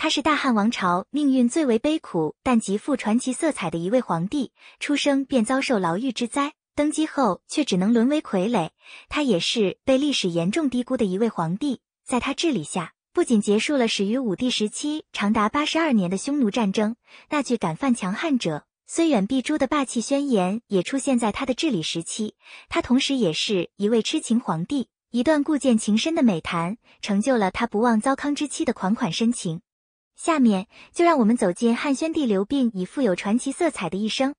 他是大汉王朝命运最为悲苦，但极富传奇色彩的一位皇帝。出生便遭受牢狱之灾，登基后却只能沦为傀儡。他也是被历史严重低估的一位皇帝。在他治理下，不仅结束了始于武帝时期长达八十二年的匈奴战争，那句“敢犯强汉者，虽远必诛”的霸气宣言也出现在他的治理时期。他同时也是一位痴情皇帝，一段故剑情深的美谈，成就了他不忘糟糠之妻的款款深情。下面就让我们走进汉宣帝刘病已富有传奇色彩的一生。